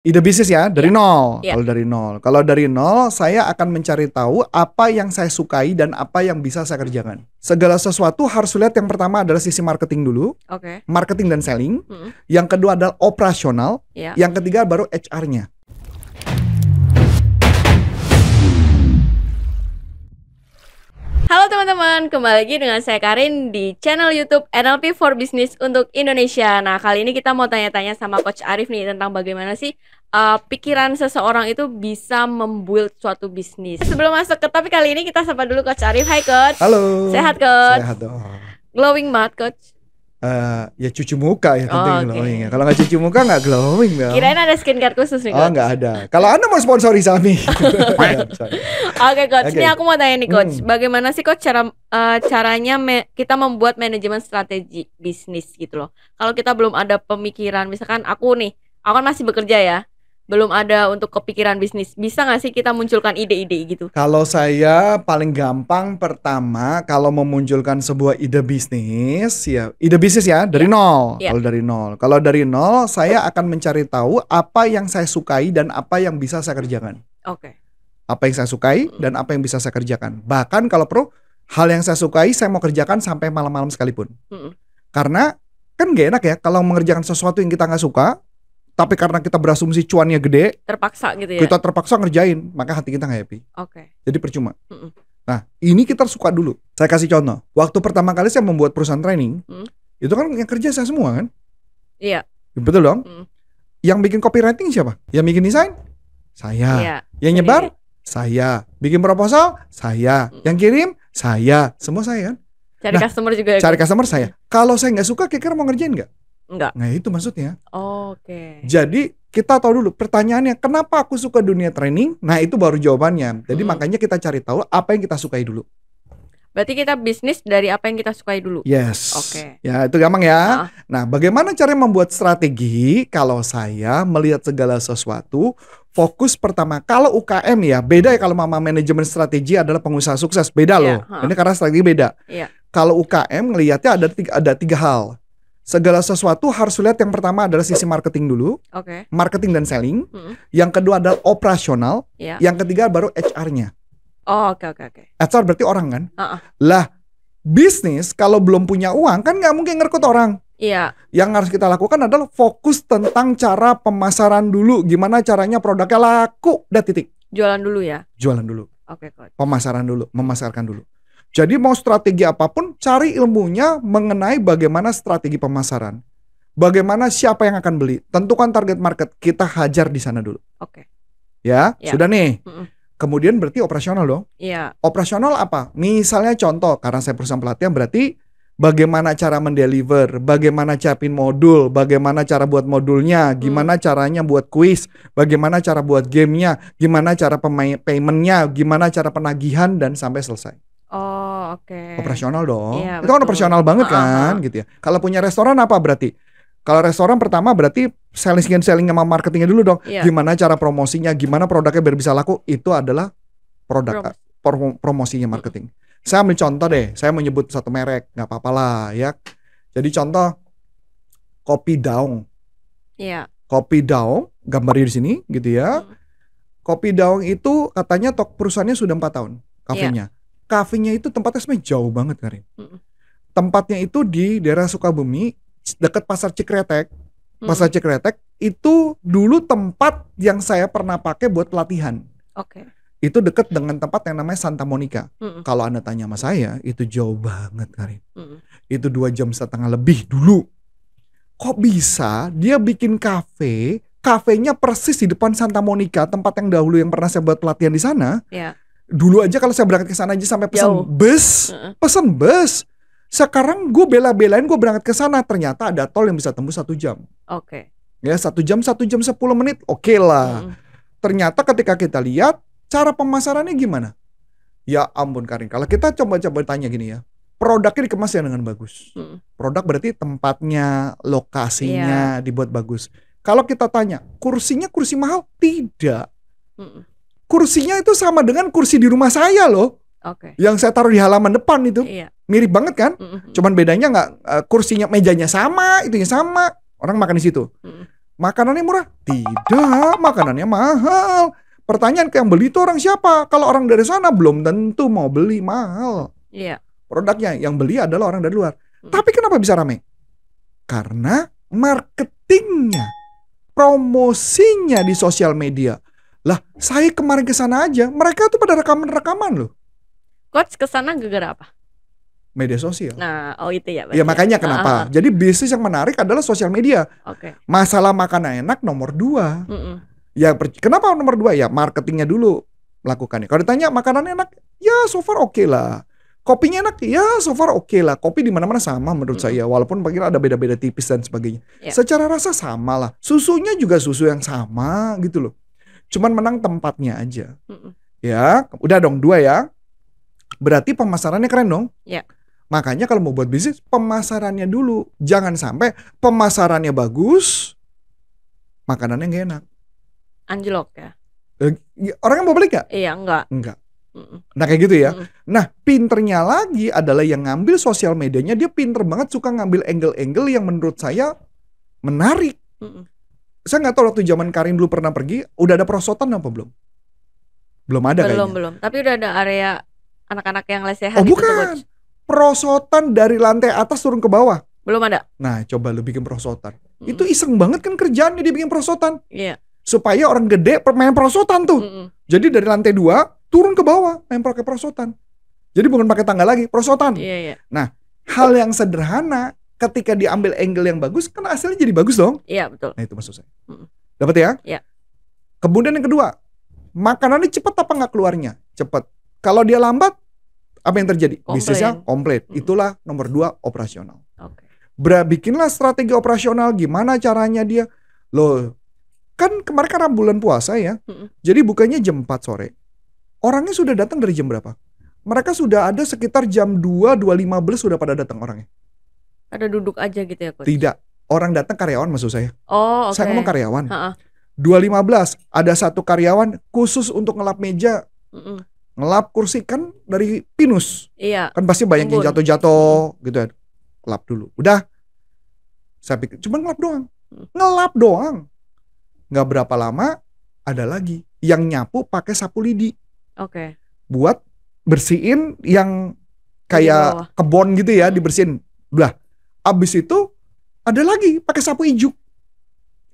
ide bisnis ya dari yeah. nol. Yeah. Kalau dari nol, kalau dari nol saya akan mencari tahu apa yang saya sukai dan apa yang bisa saya kerjakan. Segala sesuatu harus lihat yang pertama adalah sisi marketing dulu. Okay. Marketing dan selling. Mm -hmm. Yang kedua adalah operasional. Yeah. Yang ketiga baru HR-nya. Halo teman-teman, kembali lagi dengan saya Karin di channel YouTube NLP for Business untuk Indonesia. Nah, kali ini kita mau tanya-tanya sama Coach Arif nih tentang bagaimana sih uh, pikiran seseorang itu bisa membuild suatu bisnis. Sebelum masuk ke topik kali ini, kita sapa dulu Coach Arif. Hai Coach. Halo. Sehat Coach. Sehat dong. Glowing banget Coach. Uh, ya cuci muka ya penting oh, okay. glowing ya. Kalau nggak cuci muka nggak glowing dong. Kirain ada skincare khusus nih. Oh, coach. Oh nggak ada. Kalau anda mau sponsori Sami. Oke coach, okay. ini aku mau tanya nih coach, hmm. bagaimana sih coach cara uh, caranya kita membuat manajemen strategi bisnis gitu loh. Kalau kita belum ada pemikiran, misalkan aku nih, aku kan masih bekerja ya, belum ada untuk kepikiran bisnis. Bisa nggak sih kita munculkan ide-ide gitu? Kalau saya paling gampang pertama kalau memunculkan sebuah ide bisnis, ya ide bisnis ya dari yeah. nol. Yeah. Kalau dari nol, kalau dari nol saya akan mencari tahu apa yang saya sukai dan apa yang bisa saya kerjakan. Oke. Okay. Apa yang saya sukai dan apa yang bisa saya kerjakan. Bahkan kalau perlu hal yang saya sukai saya mau kerjakan sampai malam-malam sekalipun. Mm -mm. Karena kan gak enak ya kalau mengerjakan sesuatu yang kita nggak suka tapi karena kita berasumsi cuannya gede, terpaksa gitu ya. Kita terpaksa ngerjain, maka hati kita gak happy. Oke. Okay. Jadi percuma. Mm -mm. Nah, ini kita suka dulu. Saya kasih contoh. Waktu pertama kali saya membuat perusahaan training, mm. itu kan yang kerja saya semua kan? Iya. Yeah. Betul dong? Mm. Yang bikin copywriting siapa? Yang bikin desain? Saya. Yeah. Yang nyebar? Saya. Bikin proposal? Saya. Mm. Yang kirim? Saya. Semua saya kan? Cari nah, customer juga. ya. Cari customer saya. Kalau saya nggak suka, kira-kira mau ngerjain nggak? Enggak. Nah, itu maksudnya. Oh, Oke. Okay. Jadi kita tahu dulu pertanyaannya kenapa aku suka dunia training? Nah, itu baru jawabannya. Jadi hmm. makanya kita cari tahu apa yang kita sukai dulu. Berarti kita bisnis dari apa yang kita sukai dulu. Yes. Oke. Okay. Ya, itu gampang ya. Nah. nah, bagaimana cara membuat strategi? Kalau saya melihat segala sesuatu, fokus pertama kalau UKM ya, beda ya kalau mama manajemen strategi adalah pengusaha sukses, beda yeah. loh. Huh. Ini karena strategi beda. Yeah. Kalau UKM ngelihatnya ada tiga, ada tiga hal segala sesuatu harus lihat yang pertama adalah sisi marketing dulu, okay. marketing dan selling. Hmm. Yang kedua adalah operasional. Yeah. Yang ketiga baru HR-nya. Oh oke okay, oke okay, oke. Okay. HR berarti orang kan? Uh -uh. Lah bisnis kalau belum punya uang kan nggak mungkin ngerekut orang. Iya. Yang harus kita lakukan adalah fokus tentang cara pemasaran dulu, gimana caranya produknya laku, udah titik. Jualan dulu ya. Jualan dulu. Oke, okay, Pemasaran dulu, memasarkan dulu. Jadi mau strategi apapun, cari ilmunya mengenai bagaimana strategi pemasaran. Bagaimana siapa yang akan beli? Tentukan target market, kita hajar di sana dulu. Oke. Okay. Ya, ya, sudah nih. Mm -mm. Kemudian berarti operasional dong. Iya. Operasional apa? Misalnya contoh, karena saya perusahaan pelatihan berarti bagaimana cara mendeliver, bagaimana capin modul, bagaimana cara buat modulnya, mm. gimana hmm. caranya buat kuis, bagaimana cara buat gamenya, gimana cara pemain paymentnya, gimana cara penagihan dan sampai selesai. Oh, oke. Okay. Operasional dong. Iya, itu kan operasional banget uh -huh. kan gitu ya. Kalau punya restoran apa berarti? Kalau restoran pertama berarti selling and selling sama marketingnya dulu dong. Yeah. Gimana cara promosinya, gimana produknya biar bisa laku itu adalah produk Prom. promosinya marketing. Hmm. Saya ambil contoh deh, saya menyebut satu merek, nggak apa-apa lah ya. Jadi contoh kopi daung. Iya. Kopi daung, gambar di sini gitu ya. Hmm. Kopi daung itu katanya tok perusahaannya sudah empat tahun iya. kafenya. Yeah kafenya itu tempatnya sebenarnya jauh banget Karin. Mm. Tempatnya itu di daerah Sukabumi, dekat pasar Cikretek. Mm. Pasar Cikretek itu dulu tempat yang saya pernah pakai buat pelatihan. Oke. Okay. Itu deket dengan tempat yang namanya Santa Monica. Mm. Kalau anda tanya sama saya, itu jauh banget Karin. Mm. Itu dua jam setengah lebih dulu. Kok bisa dia bikin kafe? Kafenya persis di depan Santa Monica, tempat yang dahulu yang pernah saya buat pelatihan di sana. Yeah Dulu aja kalau saya berangkat ke sana aja sampai pesan Yo. bus, pesan bus. Sekarang gue bela-belain gue berangkat ke sana, ternyata ada tol yang bisa tembus satu jam. Oke. Okay. Ya satu jam satu jam sepuluh menit, oke okay lah. Hmm. Ternyata ketika kita lihat cara pemasarannya gimana? Ya ampun Karin, kalau kita coba-coba tanya gini ya, produknya dikemas dengan bagus. Hmm. Produk berarti tempatnya, lokasinya yeah. dibuat bagus. Kalau kita tanya, kursinya kursi mahal? Tidak. Hmm kursinya itu sama dengan kursi di rumah saya loh. Okay. Yang saya taruh di halaman depan itu. Iya. Mirip banget kan? Mm-hmm. Cuman bedanya nggak eh, kursinya mejanya sama, itunya sama. Orang makan di situ. Mm. Makanannya murah? Tidak, makanannya mahal. Pertanyaan ke yang beli itu orang siapa? Kalau orang dari sana belum tentu mau beli mahal. Iya. Produknya yang beli adalah orang dari luar. Mm. Tapi kenapa bisa rame? Karena marketingnya, promosinya di sosial media lah, saya kemarin ke sana aja, mereka tuh pada rekaman-rekaman loh. Coach ke sana gara-gara apa? media sosial. Nah, oh itu ya. Iya, makanya kenapa? Uh-huh. Jadi bisnis yang menarik adalah sosial media. Oke. Okay. Masalah makanan enak nomor dua. Mm-mm. Ya kenapa nomor dua? Ya marketingnya dulu ya Kalau ditanya makanan enak, ya so far oke okay lah. Kopinya enak, ya so far oke okay lah. Kopi di mana-mana sama menurut mm. saya, walaupun mungkin ada beda-beda tipis dan sebagainya. Yeah. Secara rasa sama lah. Susunya juga susu yang sama gitu loh. Cuman menang tempatnya aja. Mm -mm. Ya, udah dong dua ya. Berarti pemasarannya keren dong. Yeah. Makanya kalau mau buat bisnis, pemasarannya dulu. Jangan sampai pemasarannya bagus, makanannya gak enak. Anjlok ya. Eh, ya Orangnya mau beli gak? Iya, enggak. Enggak. Nah kayak gitu ya. Mm nah pinternya lagi adalah yang ngambil sosial medianya dia pinter banget suka ngambil angle-angle yang menurut saya menarik saya nggak tahu waktu zaman Karin dulu pernah pergi, udah ada perosotan apa belum? Belum ada belum, kayaknya. Belum, belum. Tapi udah ada area anak-anak yang lesehan Oh, gitu bukan. Tuh, perosotan dari lantai atas turun ke bawah. Belum ada. Nah, coba lu bikin perosotan. Mm. Itu iseng banget kan kerjaannya dia bikin perosotan. Iya. Yeah. Supaya orang gede main perosotan tuh. Mm -mm. Jadi dari lantai dua turun ke bawah main pakai perosotan. Jadi bukan pakai tangga lagi, perosotan. Iya, yeah, iya. Yeah. Nah, hal yang sederhana ketika diambil angle yang bagus, kan hasilnya jadi bagus dong. Iya betul. Nah itu maksud saya. Hmm. Dapat ya? Iya. Kemudian yang kedua, makanannya cepat apa nggak keluarnya? Cepat. Kalau dia lambat, apa yang terjadi? Komplain. Bisnisnya komplit. Hmm. Itulah nomor dua operasional. Oke. Okay. bikinlah strategi operasional. Gimana caranya dia? Lo kan kemarin kan bulan puasa ya. Hmm. Jadi bukannya jam 4 sore. Orangnya sudah datang dari jam berapa? Mereka sudah ada sekitar jam dua dua lima belas sudah pada datang orangnya. Ada duduk aja gitu ya coach? Tidak. Orang datang karyawan maksud saya. Oh, Okay. Saya ngomong karyawan. dua lima belas ada satu karyawan khusus untuk ngelap meja. Mm -mm. Ngelap kursi kan dari pinus. Iya. Kan pasti banyak Umbun. yang jatuh-jatuh gitu ya. Ngelap dulu. Udah. Saya pikir cuma ngelap doang. Mm. Ngelap doang. Nggak berapa lama ada lagi yang nyapu pakai sapu lidi. Oke. Okay. Buat bersihin yang kayak kebon gitu ya, mm. dibersihin. lah Abis itu ada lagi pakai sapu ijuk.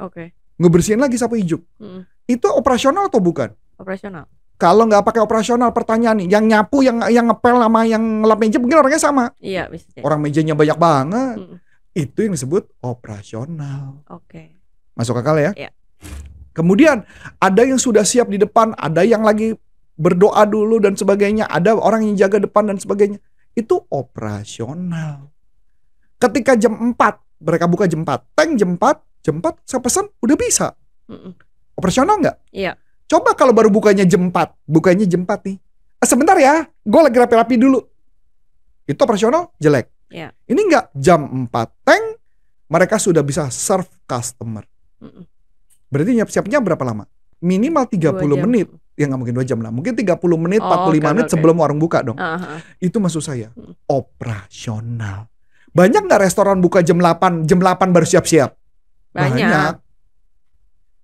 Oke. Okay. Ngebersihin lagi sapu ijuk. Hmm. Itu operasional atau bukan? Operasional. Kalau nggak pakai operasional, pertanyaan nih, yang nyapu, yang yang ngepel sama yang lap meja mungkin orangnya sama. Iya, bisa. Orang mejanya banyak banget. Hmm. Itu yang disebut operasional. Oke. Okay. Masuk akal ya? Iya. Kemudian ada yang sudah siap di depan, ada yang lagi berdoa dulu dan sebagainya, ada orang yang jaga depan dan sebagainya. Itu operasional. Ketika jam 4 mereka buka jam 4, tank jam 4, jam 4 saya pesan udah bisa. Operasional nggak? Iya. Coba kalau baru bukanya jam 4, bukanya jam 4 nih. Eh, sebentar ya, gue lagi rapi-rapi dulu. Itu operasional jelek. Iya. Ini nggak jam 4 tank mereka sudah bisa serve customer. Berarti siap siapnya berapa lama? Minimal 30 menit. Ya nggak mungkin dua jam lah. Mungkin 30 menit, oh, 45 okay, menit okay. sebelum warung buka dong. Uh -huh. Itu maksud saya mm. operasional. Banyak nggak restoran buka jam 8, jam 8 baru siap-siap? Banyak. Banyak.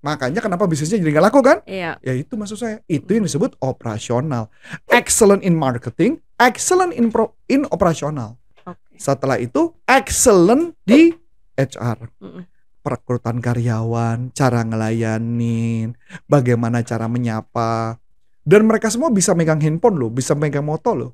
Makanya kenapa bisnisnya jadi gak laku kan? Iya. Ya itu maksud saya. Itu yang disebut operasional. Excellent in marketing, excellent in, pro, in operasional. Okay. Setelah itu excellent di HR. Mm Perekrutan karyawan, cara ngelayanin, bagaimana cara menyapa. Dan mereka semua bisa megang handphone loh, bisa megang motor loh.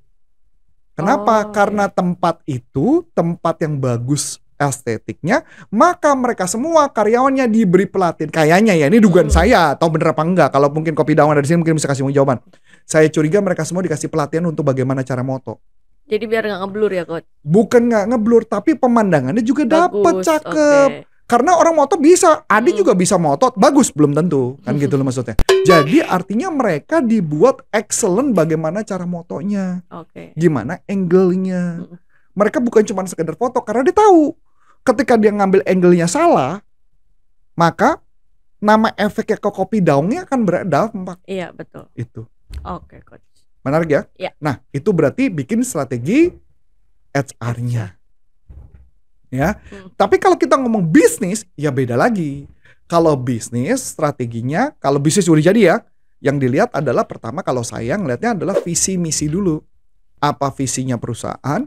Kenapa? Oh, Karena tempat itu tempat yang bagus estetiknya, maka mereka semua karyawannya diberi pelatihan. Kayaknya ya, ini dugaan hmm. saya atau bener apa enggak. Kalau mungkin kopi daun dari sini mungkin bisa kasih jawaban. Saya curiga mereka semua dikasih pelatihan untuk bagaimana cara moto. Jadi biar nggak ngeblur ya, coach. Bukan nggak ngeblur, tapi pemandangannya juga dapet, cakep. Okay. Karena orang moto bisa, Adi hmm. juga bisa moto, bagus belum tentu. Kan gitu loh maksudnya. Jadi artinya mereka dibuat excellent bagaimana cara motonya. Okay. Gimana angle-nya. Mereka bukan cuma sekedar foto karena dia tahu ketika dia ngambil angle-nya salah, maka nama efek ke kopi daunnya akan berdampak. Iya, betul. Itu. Oke, okay, coach. Menarik ya? Iya. Nah, itu berarti bikin strategi HR-nya. Ya. Hmm. Tapi kalau kita ngomong bisnis, ya beda lagi. Kalau bisnis strateginya, kalau bisnis udah jadi ya, yang dilihat adalah pertama kalau saya ngelihatnya adalah visi misi dulu. Apa visinya perusahaan,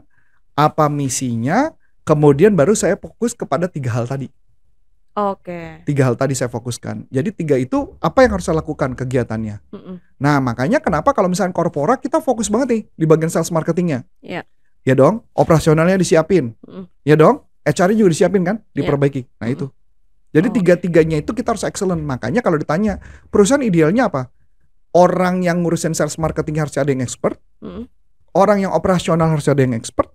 apa misinya, kemudian baru saya fokus kepada tiga hal tadi. Oke. Okay. Tiga hal tadi saya fokuskan. Jadi tiga itu apa yang harus saya lakukan kegiatannya. Mm -mm. Nah makanya kenapa kalau misalnya korpora kita fokus banget nih di bagian sales marketingnya. Iya. Yeah. Ya dong. Operasionalnya disiapin. Mm -mm. Ya dong. hr juga disiapin kan, iya. diperbaiki. Yeah. Nah mm -mm. itu. Jadi oh. tiga-tiganya itu kita harus excellent. Makanya kalau ditanya perusahaan idealnya apa? Orang yang ngurusin sales marketing harus ada yang expert. Mm. Orang yang operasional harus ada yang expert.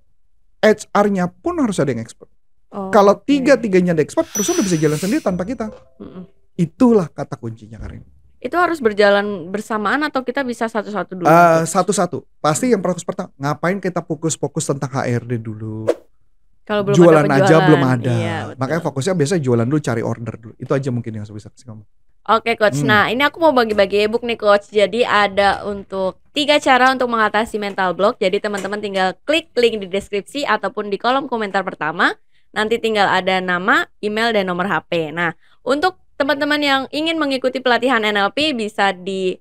HR-nya pun harus ada yang expert. Oh, kalau okay. tiga-tiganya ada expert, perusahaan udah bisa jalan sendiri tanpa kita. Mm. Itulah kata kuncinya Karin. Itu harus berjalan bersamaan atau kita bisa satu-satu dulu? Uh, satu-satu. Pasti yang fokus pertama, ngapain kita fokus-fokus tentang HRD dulu? Kalau belum jualan ada aja belum ada. Iya, Makanya fokusnya biasanya jualan dulu, cari order dulu. Itu aja mungkin yang bisa kasih kamu. Oke coach. Hmm. Nah, ini aku mau bagi-bagi ebook nih coach. Jadi ada untuk tiga cara untuk mengatasi mental block. Jadi teman-teman tinggal klik link di deskripsi ataupun di kolom komentar pertama. Nanti tinggal ada nama, email dan nomor HP. Nah, untuk teman-teman yang ingin mengikuti pelatihan NLP bisa di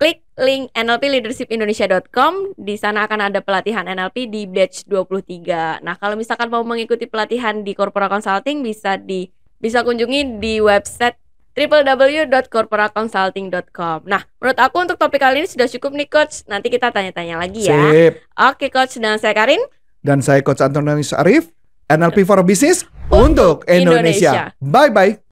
Klik link nlpleadershipindonesia.com. Di sana akan ada pelatihan NLP di batch 23. Nah, kalau misalkan mau mengikuti pelatihan di corporate Consulting bisa di bisa kunjungi di website www.corporaconsulting.com. Nah, menurut aku untuk topik kali ini sudah cukup nih coach. Nanti kita tanya-tanya lagi ya. Sip. Oke coach, dan saya Karin dan saya coach Antonius Arif, NLP for Business untuk, Indonesia. Bye bye.